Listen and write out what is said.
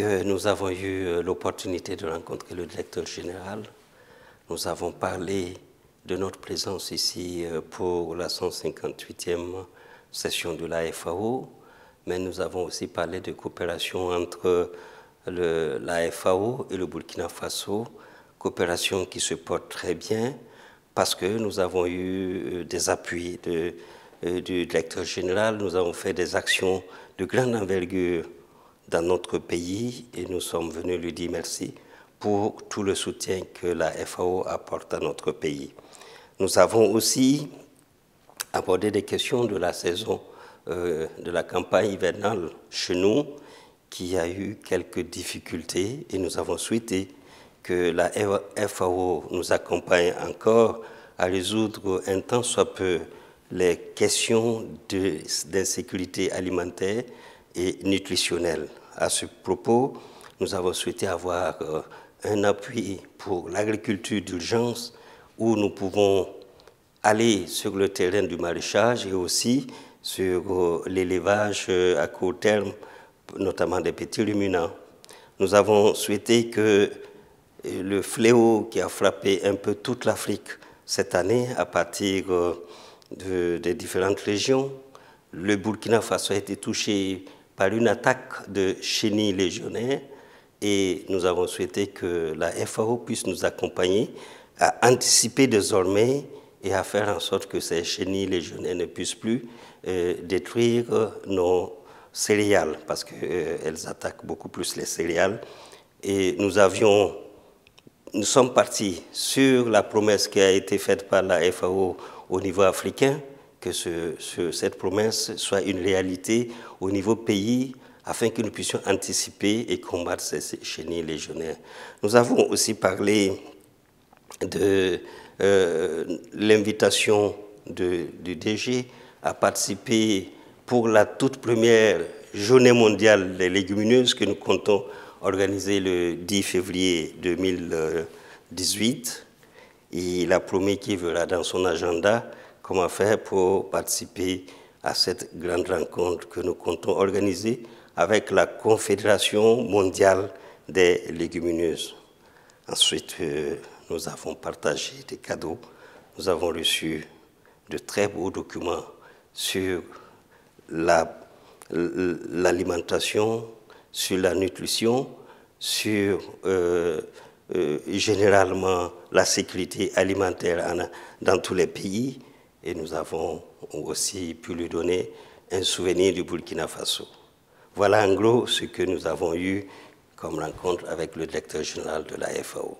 Euh, nous avons eu euh, l'opportunité de rencontrer le directeur général. Nous avons parlé de notre présence ici euh, pour la 158e session de la FAO, mais nous avons aussi parlé de coopération entre le, la FAO et le Burkina Faso, coopération qui se porte très bien parce que nous avons eu des appuis de, du directeur général, nous avons fait des actions de grande envergure dans notre pays et nous sommes venus lui dire merci pour tout le soutien que la FAO apporte à notre pays. Nous avons aussi abordé des questions de la saison euh, de la campagne hivernale chez nous qui a eu quelques difficultés et nous avons souhaité que la FAO nous accompagne encore à résoudre un temps soit peu les questions d'insécurité alimentaire et nutritionnelle. À ce propos, nous avons souhaité avoir euh, un appui pour l'agriculture d'urgence où nous pouvons aller sur le terrain du maraîchage et aussi sur euh, l'élevage euh, à court terme, notamment des petits ruminants. Nous avons souhaité que le fléau qui a frappé un peu toute l'Afrique cette année à partir des différentes régions, le Burkina Faso a été touché par une attaque de chenilles légionnaires et nous avons souhaité que la FAO puisse nous accompagner à anticiper désormais et à faire en sorte que ces chenilles légionnaires ne puissent plus euh, détruire nos céréales parce qu'elles euh, attaquent beaucoup plus les céréales. Et nous avions, nous sommes partis sur la promesse qui a été faite par la FAO au niveau africain que ce, cette promesse soit une réalité au niveau pays afin que nous puissions anticiper et combattre ces chenilles légionnaires. Nous avons aussi parlé de euh, l'invitation du DG à participer pour la toute première journée mondiale des légumineuses que nous comptons organiser le 10 février 2018. Et euh, il a promis qu'il verra dans son agenda comment faire pour participer à cette grande rencontre que nous comptons organiser avec la Confédération mondiale des légumineuses. Ensuite, euh, nous avons partagé des cadeaux. Nous avons reçu de très beaux documents sur l'alimentation, sur la nutrition, sur euh, euh, généralement la sécurité alimentaire dans tous les pays, et nous avons aussi pu lui donner un souvenir du Burkina Faso. Voilà en gros ce que nous avons eu comme rencontre avec le directeur général de la FAO.